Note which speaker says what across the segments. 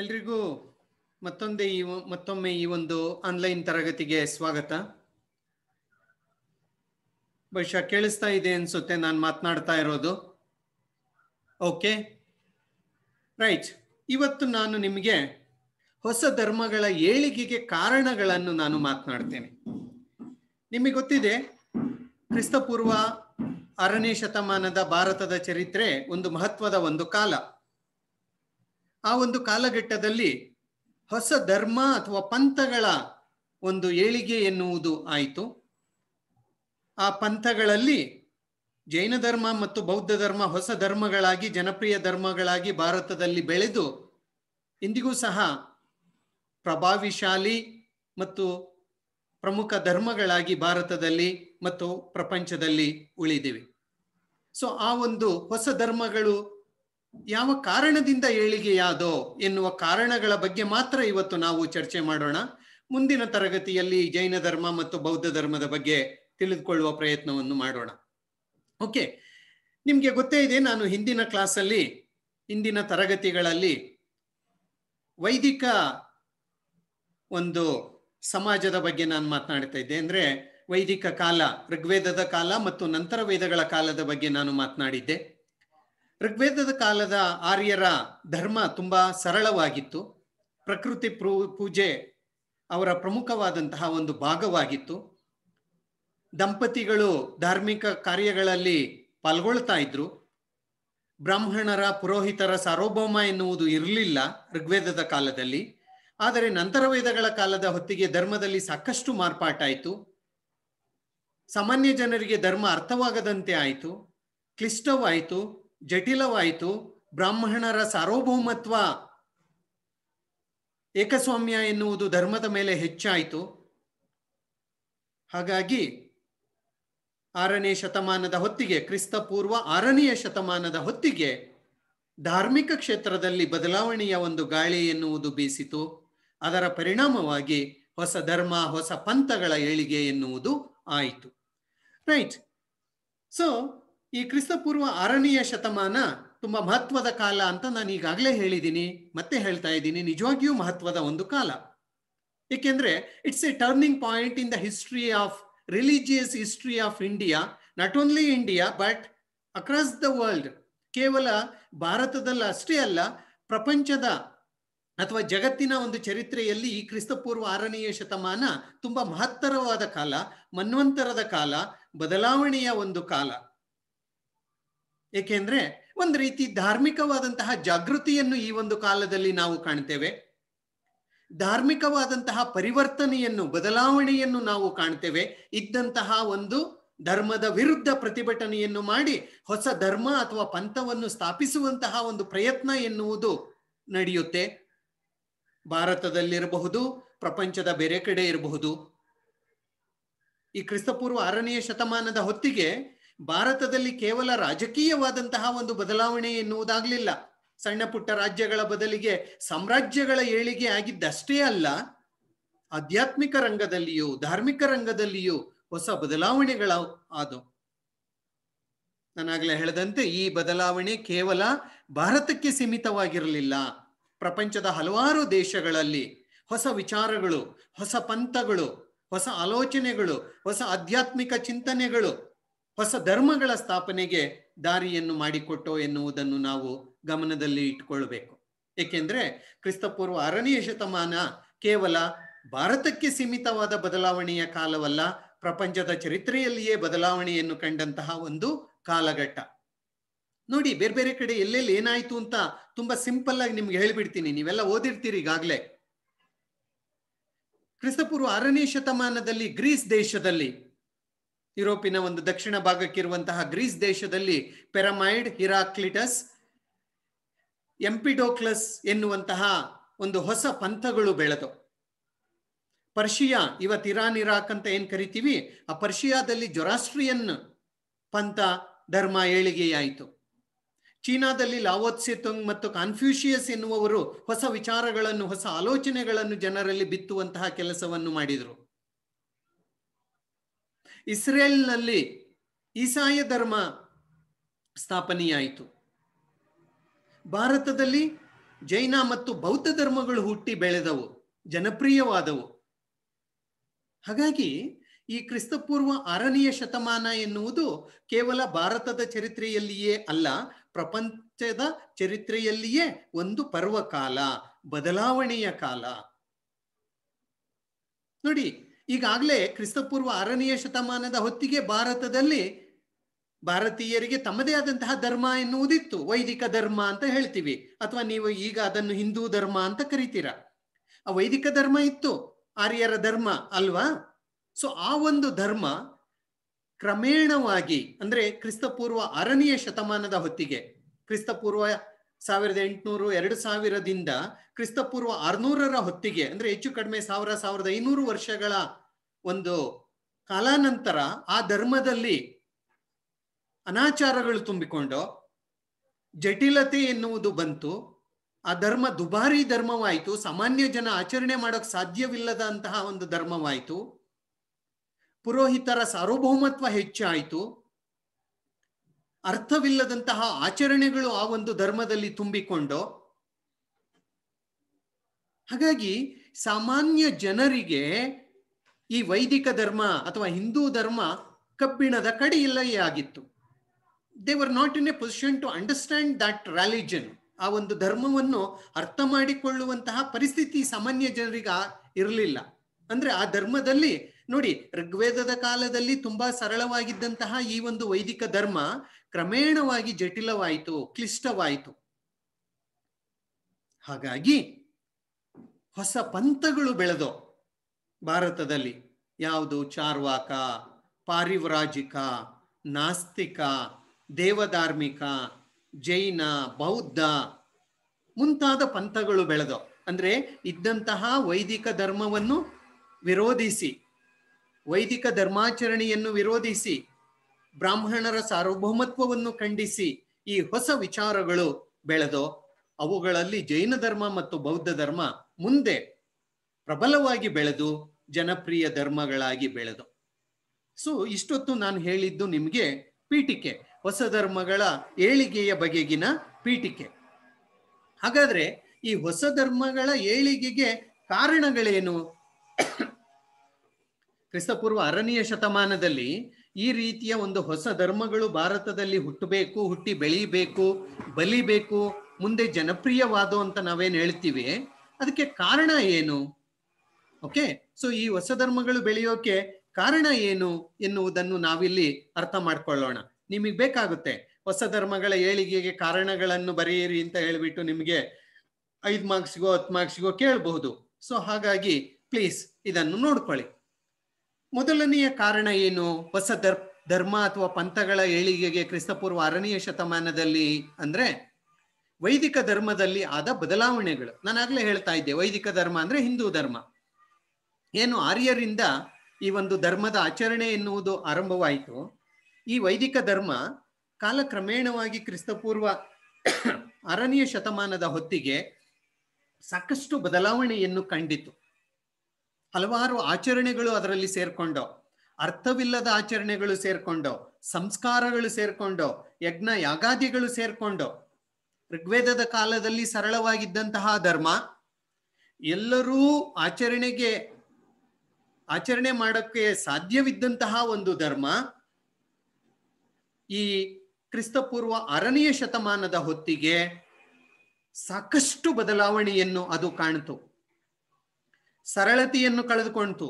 Speaker 1: ಎಲ್ರಿಗೂ ಮತ್ತೊಂದೇ ಈ ಮತ್ತೊಮ್ಮೆ ಈ ಒಂದು ಆನ್ಲೈನ್ ತರಗತಿಗೆ ಸ್ವಾಗತ ಬಹುಶಃ ಕೇಳಿಸ್ತಾ ಇದೆ ಅನ್ಸುತ್ತೆ ನಾನು ಮಾತನಾಡ್ತಾ ಇರೋದು ಓಕೆ ರೈಟ್ ಇವತ್ತು ನಾನು ನಿಮಗೆ ಹೊಸ ಧರ್ಮಗಳ ಏಳಿಗೆಗೆ ಕಾರಣಗಳನ್ನು ನಾನು ಮಾತನಾಡ್ತೇನೆ ನಿಮಗೆ ಗೊತ್ತಿದೆ ಕ್ರಿಸ್ತಪೂರ್ವ ಆರನೇ ಶತಮಾನದ ಭಾರತದ ಚರಿತ್ರೆ ಒಂದು ಮಹತ್ವದ ಒಂದು ಕಾಲ ಆ ಒಂದು ಕಾಲಘಟ್ಟದಲ್ಲಿ ಹೊಸ ಧರ್ಮ ಅಥವಾ ಪಂಥಗಳ ಒಂದು ಏಳಿಗೆ ಎನ್ನುವುದು ಆಯಿತು ಆ ಪಂಥಗಳಲ್ಲಿ ಜೈನ ಧರ್ಮ ಮತ್ತು ಬೌದ್ಧ ಧರ್ಮ ಹೊಸ ಧರ್ಮಗಳಾಗಿ ಜನಪ್ರಿಯ ಧರ್ಮಗಳಾಗಿ ಭಾರತದಲ್ಲಿ ಬೆಳೆದು ಇಂದಿಗೂ ಸಹ ಪ್ರಭಾವಿಶಾಲಿ ಮತ್ತು ಪ್ರಮುಖ ಧರ್ಮಗಳಾಗಿ ಭಾರತದಲ್ಲಿ ಮತ್ತು ಪ್ರಪಂಚದಲ್ಲಿ ಉಳಿದಿವೆ ಸೊ ಆ ಒಂದು ಹೊಸ ಧರ್ಮಗಳು ಯಾವ ಕಾರಣದಿಂದ ಏಳಿಗೆಯಾದೋ ಎನ್ನುವ ಕಾರಣಗಳ ಬಗ್ಗೆ ಮಾತ್ರ ಇವತ್ತು ನಾವು ಚರ್ಚೆ ಮಾಡೋಣ ಮುಂದಿನ ತರಗತಿಯಲ್ಲಿ ಜೈನ ಧರ್ಮ ಮತ್ತು ಬೌದ್ಧ ಧರ್ಮದ ಬಗ್ಗೆ ತಿಳಿದುಕೊಳ್ಳುವ ಪ್ರಯತ್ನವನ್ನು ಮಾಡೋಣ ಓಕೆ ನಿಮಗೆ ಗೊತ್ತೇ ಇದೆ ನಾನು ಹಿಂದಿನ ಕ್ಲಾಸಲ್ಲಿ ಹಿಂದಿನ ತರಗತಿಗಳಲ್ಲಿ ವೈದಿಕ ಒಂದು ಸಮಾಜದ ಬಗ್ಗೆ ನಾನು ಮಾತನಾಡ್ತಾ ಇದ್ದೆ ಅಂದ್ರೆ ವೈದಿಕ ಕಾಲ ಋಗ್ವೇದದ ಕಾಲ ಮತ್ತು ನಂತರ ವೇದಗಳ ಕಾಲದ ಬಗ್ಗೆ ನಾನು ಮಾತನಾಡಿದ್ದೆ ಋಗ್ವೇದದ ಕಾಲದ ಆರ್ಯರ ಧರ್ಮ ತುಂಬಾ ಸರಳವಾಗಿತ್ತು ಪ್ರಕೃತಿ ಪೂಜೆ ಅವರ ಪ್ರಮುಖವಾದಂತಹ ಒಂದು ಭಾಗವಾಗಿತ್ತು ದಂಪತಿಗಳು ಧಾರ್ಮಿಕ ಕಾರ್ಯಗಳಲ್ಲಿ ಪಾಲ್ಗೊಳ್ತಾ ಇದ್ರು ಬ್ರಾಹ್ಮಣರ ಪುರೋಹಿತರ ಸಾರ್ವಭೌಮ ಎನ್ನುವುದು ಇರಲಿಲ್ಲ ಋಗ್ವೇದದ ಕಾಲದಲ್ಲಿ ಆದರೆ ನಂತರ ವೇದಗಳ ಕಾಲದ ಹೊತ್ತಿಗೆ ಧರ್ಮದಲ್ಲಿ ಸಾಕಷ್ಟು ಮಾರ್ಪಾಟಾಯಿತು ಸಾಮಾನ್ಯ ಜನರಿಗೆ ಧರ್ಮ ಅರ್ಥವಾಗದಂತೆ ಆಯಿತು ಕ್ಲಿಷ್ಟವಾಯಿತು ಜಟಿಲವಾಯಿತು ಬ್ರಾಹ್ಮಣರ ಸಾರ್ವಭೌಮತ್ವ ಏಕಸ್ವಾಮ್ಯ ಎನ್ನುವುದು ಧರ್ಮದ ಮೇಲೆ ಹೆಚ್ಚಾಯಿತು ಹಾಗಾಗಿ ಆರನೇ ಶತಮಾನದ ಹೊತ್ತಿಗೆ ಕ್ರಿಸ್ತಪೂರ್ವ ಆರನೆಯ ಶತಮಾನದ ಹೊತ್ತಿಗೆ ಧಾರ್ಮಿಕ ಕ್ಷೇತ್ರದಲ್ಲಿ ಬದಲಾವಣೆಯ ಒಂದು ಗಾಳಿ ಎನ್ನುವುದು ಬೀಸಿತು ಅದರ ಪರಿಣಾಮವಾಗಿ ಹೊಸ ಧರ್ಮ ಹೊಸ ಪಂಥಗಳ ಏಳಿಗೆ ಎನ್ನುವುದು ಆಯಿತು ರೈಟ್ ಸೊ ಈ ಕ್ರಿಸ್ತಪೂರ್ವ ಆರನೆಯ ಶತಮಾನ ತುಂಬಾ ಮಹತ್ವದ ಕಾಲ ಅಂತ ನಾನು ಈಗಾಗಲೇ ಹೇಳಿದ್ದೀನಿ ಮತ್ತೆ ಹೇಳ್ತಾ ಇದ್ದೀನಿ ನಿಜವಾಗಿಯೂ ಮಹತ್ವದ ಒಂದು ಕಾಲ ಏಕೆಂದ್ರೆ it's a turning point in the history of religious history of India not only India but across the world ಕೇವಲ ಭಾರತದಲ್ಲಿ ಅಷ್ಟೇ ಅಲ್ಲ ಪ್ರಪಂಚದ ಅಥವಾ ಜಗತ್ತಿನ ಒಂದು ಚರಿತ್ರೆಯಲ್ಲಿ ಈ ಕ್ರಿಸ್ತಪೂರ್ವ ಆರನೆಯ ಶತಮಾನ ತುಂಬಾ ಮಹತ್ತರವಾದ ಕಾಲ ಮನ್ವಂತರದ ಕಾಲ ಬದಲಾವಣೆಯ ಒಂದು ಕಾಲ ಏಕೆಂದ್ರೆ ಒಂದು ರೀತಿ ಧಾರ್ಮಿಕವಾದಂತಹ ಜಾಗೃತಿಯನ್ನು ಈ ಒಂದು ಕಾಲದಲ್ಲಿ ನಾವು ಕಾಣ್ತೇವೆ ಧಾರ್ಮಿಕವಾದಂತಹ ಪರಿವರ್ತನೆಯನ್ನು ಬದಲಾವಣೆಯನ್ನು ನಾವು ಕಾಣ್ತೇವೆ ಇದ್ದಂತಹ ಒಂದು ಧರ್ಮದ ವಿರುದ್ಧ ಪ್ರತಿಭಟನೆಯನ್ನು ಮಾಡಿ ಹೊಸ ಧರ್ಮ ಅಥವಾ ಪಂಥವನ್ನು ಸ್ಥಾಪಿಸುವಂತಹ ಒಂದು ಪ್ರಯತ್ನ ಎನ್ನುವುದು ನಡೆಯುತ್ತೆ ಭಾರತದಲ್ಲಿರಬಹುದು ಪ್ರಪಂಚದ ಬೇರೆ ಕಡೆ ಇರಬಹುದು ಈ ಕ್ರಿಸ್ತಪೂರ್ವ ಆರನೆಯ ಶತಮಾನದ ಹೊತ್ತಿಗೆ ಭಾರತದಲ್ಲಿ ಕೇವಲ ರಾಜಕೀಯವಾದಂತಹ ಒಂದು ಬದಲಾವಣೆ ಎನ್ನುವುದಾಗಲಿಲ್ಲ ಸಣ್ಣ ಪುಟ್ಟ ರಾಜ್ಯಗಳ ಬದಲಿಗೆ ಸಾಮ್ರಾಜ್ಯಗಳ ಏಳಿಗೆ ಆಗಿದ್ದಷ್ಟೇ ಅಲ್ಲ ಆಧ್ಯಾತ್ಮಿಕ ರಂಗದಲ್ಲಿಯೂ ಧಾರ್ಮಿಕ ರಂಗದಲ್ಲಿಯೂ ಹೊಸ ಬದಲಾವಣೆಗಳ ಅದು ನಾನಾಗಲೇ ಹೇಳದಂತೆ ಈ ಬದಲಾವಣೆ ಕೇವಲ ಭಾರತಕ್ಕೆ ಸೀಮಿತವಾಗಿರಲಿಲ್ಲ ಪ್ರಪಂಚದ ಹಲವಾರು ದೇಶಗಳಲ್ಲಿ ಹೊಸ ವಿಚಾರಗಳು ಹೊಸ ಪಂಥಗಳು ಹೊಸ ಆಲೋಚನೆಗಳು ಹೊಸ ಆಧ್ಯಾತ್ಮಿಕ ಚಿಂತನೆಗಳು ಹೊಸ ಧರ್ಮಗಳ ಸ್ಥಾಪನೆಗೆ ದಾರಿಯನ್ನು ಮಾಡಿಕೊಟ್ಟೋ ಎನ್ನುವುದನ್ನು ನಾವು ಗಮನದಲ್ಲಿ ಇಟ್ಟುಕೊಳ್ಬೇಕು ಏಕೆಂದ್ರೆ ಕ್ರಿಸ್ತಪೂರ್ವ ಆರನೆಯ ಶತಮಾನ ಕೇವಲ ಭಾರತಕ್ಕೆ ಸೀಮಿತವಾದ ಬದಲಾವಣೆಯ ಕಾಲವಲ್ಲ ಪ್ರಪಂಚದ ಚರಿತ್ರೆಯಲ್ಲಿಯೇ ಬದಲಾವಣೆಯನ್ನು ಕಂಡಂತಹ ಒಂದು ಕಾಲಘಟ್ಟ ನೋಡಿ ಬೇರೆ ಬೇರೆ ಕಡೆ ಎಲ್ಲೆಲ್ಲಿ ಏನಾಯ್ತು ಅಂತ ತುಂಬಾ ಸಿಂಪಲ್ ಆಗಿ ನಿಮ್ಗೆ ಹೇಳ್ಬಿಡ್ತೀನಿ ನೀವೆಲ್ಲ ಓದಿರ್ತೀರಿ ಈಗಾಗಲೇ ಕ್ರಿಸ್ತಪೂರ್ವ ಆರನೇ ಶತಮಾನದಲ್ಲಿ ಗ್ರೀಸ್ ದೇಶದಲ್ಲಿ ಯುರೋಪಿನ ಒಂದು ದಕ್ಷಿಣ ಭಾಗಕ್ಕಿರುವಂತಹ ಗ್ರೀಸ್ ದೇಶದಲ್ಲಿ ಪೆರಮೈಡ್ ಹಿರಾಕ್ಲಿಟಸ್ ಎಂಪಿಡೋಕ್ಲಸ್ ಎನ್ನುವಂತಹ ಒಂದು ಹೊಸ ಪಂಥಗಳು ಬೆಳೆದು ಪರ್ಷಿಯಾ ಇವತ್ತು ಇರಾನ್ ಇರಾಕ್ ಅಂತ ಏನ್ ಕರಿತೀವಿ ಆ ಪರ್ಷಿಯಾದಲ್ಲಿ ಜೊರಾಸ್ಟ್ರಿಯನ್ ಪಂಥ ಧರ್ಮ ಏಳಿಗೆಯಾಯಿತು ಚೀನಾದಲ್ಲಿ ತುಂಗ್ ಮತ್ತು ಕಾನ್ಫ್ಯೂಷಿಯಸ್ ಎನ್ನುವರು ಹೊಸ ವಿಚಾರಗಳನ್ನು ಹೊಸ ಆಲೋಚನೆಗಳನ್ನು ಜನರಲ್ಲಿ ಬಿತ್ತುವಂತಹ ಕೆಲಸವನ್ನು ಮಾಡಿದರು ಇಸ್ರೇಲ್ನಲ್ಲಿ ಈಸಾಯ ಧರ್ಮ ಸ್ಥಾಪನೆಯಾಯಿತು ಭಾರತದಲ್ಲಿ ಜೈನ ಮತ್ತು ಬೌದ್ಧ ಧರ್ಮಗಳು ಹುಟ್ಟಿ ಬೆಳೆದವು ಜನಪ್ರಿಯವಾದವು ಹಾಗಾಗಿ ಈ ಕ್ರಿಸ್ತಪೂರ್ವ ಆರನೆಯ ಶತಮಾನ ಎನ್ನುವುದು ಕೇವಲ ಭಾರತದ ಚರಿತ್ರೆಯಲ್ಲಿಯೇ ಅಲ್ಲ ಪ್ರಪಂಚದ ಚರಿತ್ರೆಯಲ್ಲಿಯೇ ಒಂದು ಪರ್ವಕಾಲ ಬದಲಾವಣೆಯ ಕಾಲ ನೋಡಿ ಈಗಾಗಲೇ ಕ್ರಿಸ್ತಪೂರ್ವ ಆರನೆಯ ಶತಮಾನದ ಹೊತ್ತಿಗೆ ಭಾರತದಲ್ಲಿ ಭಾರತೀಯರಿಗೆ ತಮ್ಮದೇ ಆದಂತಹ ಧರ್ಮ ಎನ್ನುವುದಿತ್ತು ವೈದಿಕ ಧರ್ಮ ಅಂತ ಹೇಳ್ತೀವಿ ಅಥವಾ ನೀವು ಈಗ ಅದನ್ನು ಹಿಂದೂ ಧರ್ಮ ಅಂತ ಕರಿತೀರಾ ಆ ವೈದಿಕ ಧರ್ಮ ಇತ್ತು ಆರ್ಯರ ಧರ್ಮ ಅಲ್ವಾ ಸೊ ಆ ಒಂದು ಧರ್ಮ ಕ್ರಮೇಣವಾಗಿ ಅಂದ್ರೆ ಕ್ರಿಸ್ತಪೂರ್ವ ಆರನೆಯ ಶತಮಾನದ ಹೊತ್ತಿಗೆ ಕ್ರಿಸ್ತಪೂರ್ವ ಸಾವಿರದ ಎಂಟುನೂರು ಎರಡು ಸಾವಿರದಿಂದ ಕ್ರಿಸ್ತಪೂರ್ವ ಆರ್ನೂರರ ಹೊತ್ತಿಗೆ ಅಂದ್ರೆ ಹೆಚ್ಚು ಕಡಿಮೆ ಸಾವಿರ ಸಾವಿರದ ಐನೂರು ವರ್ಷಗಳ ಒಂದು ಕಾಲಾನಂತರ ಆ ಧರ್ಮದಲ್ಲಿ ಅನಾಚಾರಗಳು ತುಂಬಿಕೊಂಡು ಜಟಿಲತೆ ಎನ್ನುವುದು ಬಂತು ಆ ಧರ್ಮ ದುಬಾರಿ ಧರ್ಮವಾಯಿತು ಸಾಮಾನ್ಯ ಜನ ಆಚರಣೆ ಮಾಡೋಕೆ ಸಾಧ್ಯವಿಲ್ಲದ ಅಂತಹ ಒಂದು ಧರ್ಮವಾಯಿತು ಪುರೋಹಿತರ ಸಾರ್ವಭೌಮತ್ವ ಹೆಚ್ಚಾಯಿತು ಅರ್ಥವಿಲ್ಲದಂತಹ ಆಚರಣೆಗಳು ಆ ಒಂದು ಧರ್ಮದಲ್ಲಿ ತುಂಬಿಕೊಂಡು ಹಾಗಾಗಿ ಸಾಮಾನ್ಯ ಜನರಿಗೆ ಈ ವೈದಿಕ ಧರ್ಮ ಅಥವಾ ಹಿಂದೂ ಧರ್ಮ ಕಬ್ಬಿಣದ ಕಡೆಯಿಲ್ಲಯೇ ಆಗಿತ್ತು they were not in a position to understand that religion ಆ ಒಂದು ಧರ್ಮವನ್ನು ಅರ್ಥ ಮಾಡಿಕೊಳ್ಳುವಂತಹ ಪರಿಸ್ಥಿತಿ ಸಾಮಾನ್ಯ ಜನರಿಗೆ ಇರಲಿಲ್ಲ ಅಂದ್ರೆ ಆ ಧರ್ಮದಲ್ಲಿ ನೋಡಿ ಋಗ್ವೇದದ ಕಾಲದಲ್ಲಿ ತುಂಬಾ ಸರಳವಾಗಿದ್ದಂತಹ ಈ ಒಂದು ವೈದಿಕ ಧರ್ಮ ಕ್ರಮೇಣವಾಗಿ ಜಟಿಲವಾಯಿತು ಕ್ಲಿಷ್ಟವಾಯಿತು ಹಾಗಾಗಿ ಹೊಸ ಪಂಥಗಳು ಬೆಳೆದೋ ಭಾರತದಲ್ಲಿ ಯಾವುದು ಚಾರ್ವಾಕ ಪಾರಿವ್ರಾಜಿಕ ನಾಸ್ತಿಕ ದೇವಧಾರ್ಮಿಕ ಜೈನ ಬೌದ್ಧ ಮುಂತಾದ ಪಂಥಗಳು ಬೆಳೆದೋ ಅಂದರೆ ಇದ್ದಂತಹ ವೈದಿಕ ಧರ್ಮವನ್ನು ವಿರೋಧಿಸಿ ವೈದಿಕ ಧರ್ಮಾಚರಣೆಯನ್ನು ವಿರೋಧಿಸಿ ಬ್ರಾಹ್ಮಣರ ಸಾರ್ವಭೌಮತ್ವವನ್ನು ಖಂಡಿಸಿ ಈ ಹೊಸ ವಿಚಾರಗಳು ಬೆಳೆದು ಅವುಗಳಲ್ಲಿ ಜೈನ ಧರ್ಮ ಮತ್ತು ಬೌದ್ಧ ಧರ್ಮ ಮುಂದೆ ಪ್ರಬಲವಾಗಿ ಬೆಳೆದು ಜನಪ್ರಿಯ ಧರ್ಮಗಳಾಗಿ ಬೆಳೆದು ಸೊ ಇಷ್ಟೊತ್ತು ನಾನು ಹೇಳಿದ್ದು ನಿಮಗೆ ಪೀಠಿಕೆ ಹೊಸ ಧರ್ಮಗಳ ಏಳಿಗೆಯ ಬಗೆಗಿನ ಪೀಠಿಕೆ ಹಾಗಾದ್ರೆ ಈ ಹೊಸ ಧರ್ಮಗಳ ಏಳಿಗೆಗೆ ಕಾರಣಗಳೇನು ಕ್ರಿಸ್ತಪೂರ್ವ ಅರನೆಯ ಶತಮಾನದಲ್ಲಿ ಈ ರೀತಿಯ ಒಂದು ಹೊಸ ಧರ್ಮಗಳು ಭಾರತದಲ್ಲಿ ಹುಟ್ಟಬೇಕು ಹುಟ್ಟಿ ಬೆಳೀಬೇಕು ಬಲಿಬೇಕು ಮುಂದೆ ಜನಪ್ರಿಯವಾದೋ ಅಂತ ನಾವೇನು ಹೇಳ್ತೀವಿ ಅದಕ್ಕೆ ಕಾರಣ ಏನು ಓಕೆ ಸೊ ಈ ಹೊಸ ಧರ್ಮಗಳು ಬೆಳೆಯೋಕೆ ಕಾರಣ ಏನು ಎನ್ನುವುದನ್ನು ನಾವಿಲ್ಲಿ ಅರ್ಥ ಮಾಡ್ಕೊಳ್ಳೋಣ ನಿಮಗೆ ಬೇಕಾಗುತ್ತೆ ಹೊಸ ಧರ್ಮಗಳ ಏಳಿಗೆಗೆ ಕಾರಣಗಳನ್ನು ಬರೆಯಿರಿ ಅಂತ ಹೇಳಿಬಿಟ್ಟು ನಿಮಗೆ ಐದು ಮಾರ್ಕ್ಸ್ಗೋ ಹತ್ತು ಮಾರ್ಕ್ಸ್ಗೋ ಕೇಳಬಹುದು ಸೊ ಹಾಗಾಗಿ ಪ್ಲೀಸ್ ಇದನ್ನು ನೋಡ್ಕೊಳ್ಳಿ ಮೊದಲನೆಯ ಕಾರಣ ಏನು ಹೊಸ ದರ್ ಧರ್ಮ ಅಥವಾ ಪಂಥಗಳ ಏಳಿಗೆಗೆ ಕ್ರಿಸ್ತಪೂರ್ವ ಆರನೆಯ ಶತಮಾನದಲ್ಲಿ ಅಂದ್ರೆ ವೈದಿಕ ಧರ್ಮದಲ್ಲಿ ಆದ ಬದಲಾವಣೆಗಳು ನಾನು ಆಗಲೇ ಹೇಳ್ತಾ ಇದ್ದೆ ವೈದಿಕ ಧರ್ಮ ಅಂದ್ರೆ ಹಿಂದೂ ಧರ್ಮ ಏನು ಆರ್ಯರಿಂದ ಈ ಒಂದು ಧರ್ಮದ ಆಚರಣೆ ಎನ್ನುವುದು ಆರಂಭವಾಯಿತು ಈ ವೈದಿಕ ಧರ್ಮ ಕಾಲಕ್ರಮೇಣವಾಗಿ ಕ್ರಿಸ್ತಪೂರ್ವ ಆರನೆಯ ಶತಮಾನದ ಹೊತ್ತಿಗೆ ಸಾಕಷ್ಟು ಬದಲಾವಣೆಯನ್ನು ಕಂಡಿತು ಹಲವಾರು ಆಚರಣೆಗಳು ಅದರಲ್ಲಿ ಸೇರ್ಕೊಂಡು ಅರ್ಥವಿಲ್ಲದ ಆಚರಣೆಗಳು ಸೇರ್ಕೊಂಡು ಸಂಸ್ಕಾರಗಳು ಸೇರ್ಕೊಂಡು ಯಜ್ಞ ಯಾಗಾದಿಗಳು ಸೇರ್ಕೊಂಡು ಋಗ್ವೇದದ ಕಾಲದಲ್ಲಿ ಸರಳವಾಗಿದ್ದಂತಹ ಧರ್ಮ ಎಲ್ಲರೂ ಆಚರಣೆಗೆ ಆಚರಣೆ ಮಾಡೋಕ್ಕೆ ಸಾಧ್ಯವಿದ್ದಂತಹ ಒಂದು ಧರ್ಮ ಈ ಕ್ರಿಸ್ತಪೂರ್ವ ಆರನೆಯ ಶತಮಾನದ ಹೊತ್ತಿಗೆ ಸಾಕಷ್ಟು ಬದಲಾವಣೆಯನ್ನು ಅದು ಕಾಣ್ತು ಸರಳತೆಯನ್ನು ಕಳೆದುಕೊಳ್ತು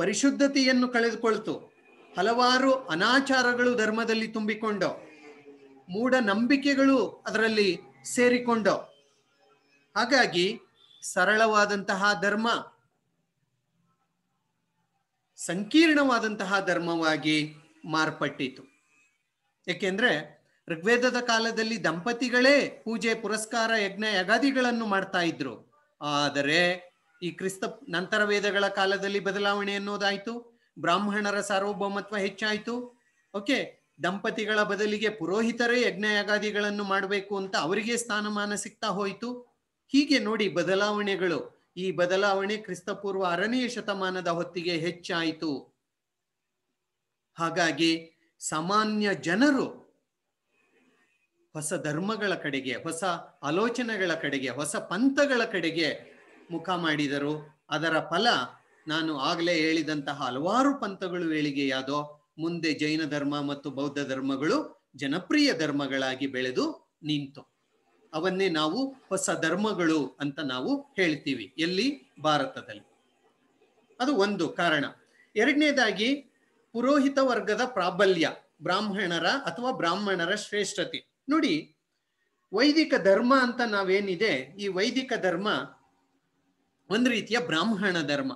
Speaker 1: ಪರಿಶುದ್ಧತೆಯನ್ನು ಕಳೆದುಕೊಳ್ತು ಹಲವಾರು ಅನಾಚಾರಗಳು ಧರ್ಮದಲ್ಲಿ ತುಂಬಿಕೊಂಡು ಮೂಢ ನಂಬಿಕೆಗಳು ಅದರಲ್ಲಿ ಸೇರಿಕೊಂಡು ಹಾಗಾಗಿ ಸರಳವಾದಂತಹ ಧರ್ಮ ಸಂಕೀರ್ಣವಾದಂತಹ ಧರ್ಮವಾಗಿ ಮಾರ್ಪಟ್ಟಿತು ಏಕೆಂದ್ರೆ ಋಗ್ವೇದದ ಕಾಲದಲ್ಲಿ ದಂಪತಿಗಳೇ ಪೂಜೆ ಪುರಸ್ಕಾರ ಯಜ್ಞ ಯಗಾದಿಗಳನ್ನು ಮಾಡ್ತಾ ಇದ್ರು ಆದರೆ ಈ ಕ್ರಿಸ್ತ ನಂತರ ವೇದಗಳ ಕಾಲದಲ್ಲಿ ಬದಲಾವಣೆ ಅನ್ನೋದಾಯ್ತು ಬ್ರಾಹ್ಮಣರ ಸಾರ್ವಭೌಮತ್ವ ಹೆಚ್ಚಾಯಿತು ಓಕೆ ದಂಪತಿಗಳ ಬದಲಿಗೆ ಪುರೋಹಿತರೇ ಯಜ್ಞಯಾಗಾದಿಗಳನ್ನು ಮಾಡಬೇಕು ಅಂತ ಅವರಿಗೆ ಸ್ಥಾನಮಾನ ಸಿಗ್ತಾ ಹೋಯಿತು ಹೀಗೆ ನೋಡಿ ಬದಲಾವಣೆಗಳು ಈ ಬದಲಾವಣೆ ಕ್ರಿಸ್ತಪೂರ್ವ ಆರನೆಯ ಶತಮಾನದ ಹೊತ್ತಿಗೆ ಹೆಚ್ಚಾಯಿತು ಹಾಗಾಗಿ ಸಾಮಾನ್ಯ ಜನರು ಹೊಸ ಧರ್ಮಗಳ ಕಡೆಗೆ ಹೊಸ ಆಲೋಚನೆಗಳ ಕಡೆಗೆ ಹೊಸ ಪಂಥಗಳ ಕಡೆಗೆ ಮುಖ ಮಾಡಿದರು ಅದರ ಫಲ ನಾನು ಆಗಲೇ ಹೇಳಿದಂತಹ ಹಲವಾರು ಪಂಥಗಳು ಏಳಿಗೆಯಾದೋ ಮುಂದೆ ಜೈನ ಧರ್ಮ ಮತ್ತು ಬೌದ್ಧ ಧರ್ಮಗಳು ಜನಪ್ರಿಯ ಧರ್ಮಗಳಾಗಿ ಬೆಳೆದು ನಿಂತು ಅವನ್ನೇ ನಾವು ಹೊಸ ಧರ್ಮಗಳು ಅಂತ ನಾವು ಹೇಳ್ತೀವಿ ಎಲ್ಲಿ ಭಾರತದಲ್ಲಿ ಅದು ಒಂದು ಕಾರಣ ಎರಡನೇದಾಗಿ ಪುರೋಹಿತ ವರ್ಗದ ಪ್ರಾಬಲ್ಯ ಬ್ರಾಹ್ಮಣರ ಅಥವಾ ಬ್ರಾಹ್ಮಣರ ಶ್ರೇಷ್ಠತೆ ನೋಡಿ ವೈದಿಕ ಧರ್ಮ ಅಂತ ನಾವೇನಿದೆ ಈ ವೈದಿಕ ಧರ್ಮ ಒಂದು ರೀತಿಯ ಬ್ರಾಹ್ಮಣ ಧರ್ಮ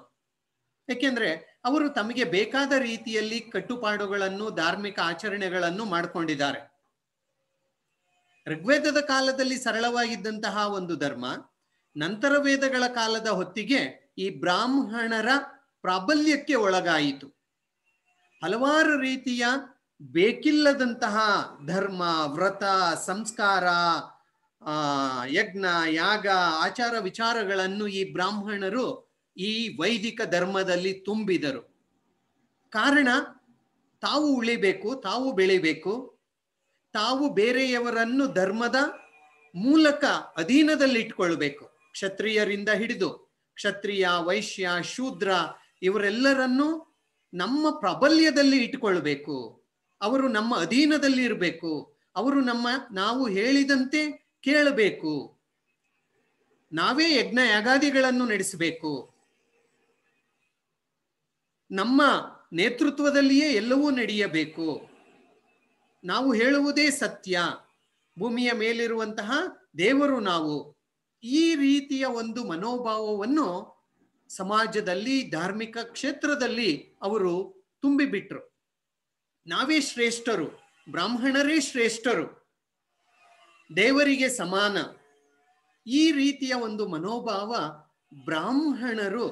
Speaker 1: ಏಕೆಂದ್ರೆ ಅವರು ತಮಗೆ ಬೇಕಾದ ರೀತಿಯಲ್ಲಿ ಕಟ್ಟುಪಾಡುಗಳನ್ನು ಧಾರ್ಮಿಕ ಆಚರಣೆಗಳನ್ನು ಮಾಡಿಕೊಂಡಿದ್ದಾರೆ ಋಗ್ವೇದದ ಕಾಲದಲ್ಲಿ ಸರಳವಾಗಿದ್ದಂತಹ ಒಂದು ಧರ್ಮ ನಂತರ ವೇದಗಳ ಕಾಲದ ಹೊತ್ತಿಗೆ ಈ ಬ್ರಾಹ್ಮಣರ ಪ್ರಾಬಲ್ಯಕ್ಕೆ ಒಳಗಾಯಿತು ಹಲವಾರು ರೀತಿಯ ಬೇಕಿಲ್ಲದಂತಹ ಧರ್ಮ ವ್ರತ ಸಂಸ್ಕಾರ ಆ ಯಜ್ಞ ಯಾಗ ಆಚಾರ ವಿಚಾರಗಳನ್ನು ಈ ಬ್ರಾಹ್ಮಣರು ಈ ವೈದಿಕ ಧರ್ಮದಲ್ಲಿ ತುಂಬಿದರು ಕಾರಣ ತಾವು ಉಳಿಬೇಕು ತಾವು ಬೆಳಿಬೇಕು ತಾವು ಬೇರೆಯವರನ್ನು ಧರ್ಮದ ಮೂಲಕ ಅಧೀನದಲ್ಲಿ ಅಧೀನದಲ್ಲಿಟ್ಕೊಳ್ಬೇಕು ಕ್ಷತ್ರಿಯರಿಂದ ಹಿಡಿದು ಕ್ಷತ್ರಿಯ ವೈಶ್ಯ ಶೂದ್ರ ಇವರೆಲ್ಲರನ್ನು ನಮ್ಮ ಪ್ರಾಬಲ್ಯದಲ್ಲಿ ಇಟ್ಕೊಳ್ಬೇಕು ಅವರು ನಮ್ಮ ಅಧೀನದಲ್ಲಿ ಇರಬೇಕು ಅವರು ನಮ್ಮ ನಾವು ಹೇಳಿದಂತೆ ಕೇಳಬೇಕು ನಾವೇ ಯಜ್ಞ ಯಾಗಾದಿಗಳನ್ನು ನಡೆಸಬೇಕು ನಮ್ಮ ನೇತೃತ್ವದಲ್ಲಿಯೇ ಎಲ್ಲವೂ ನಡೆಯಬೇಕು ನಾವು ಹೇಳುವುದೇ ಸತ್ಯ ಭೂಮಿಯ ಮೇಲಿರುವಂತಹ ದೇವರು ನಾವು ಈ ರೀತಿಯ ಒಂದು ಮನೋಭಾವವನ್ನು ಸಮಾಜದಲ್ಲಿ ಧಾರ್ಮಿಕ ಕ್ಷೇತ್ರದಲ್ಲಿ ಅವರು ತುಂಬಿಬಿಟ್ರು ನಾವೇ ಶ್ರೇಷ್ಠರು ಬ್ರಾಹ್ಮಣರೇ ಶ್ರೇಷ್ಠರು ದೇವರಿಗೆ ಸಮಾನ ಈ ರೀತಿಯ ಒಂದು ಮನೋಭಾವ ಬ್ರಾಹ್ಮಣರು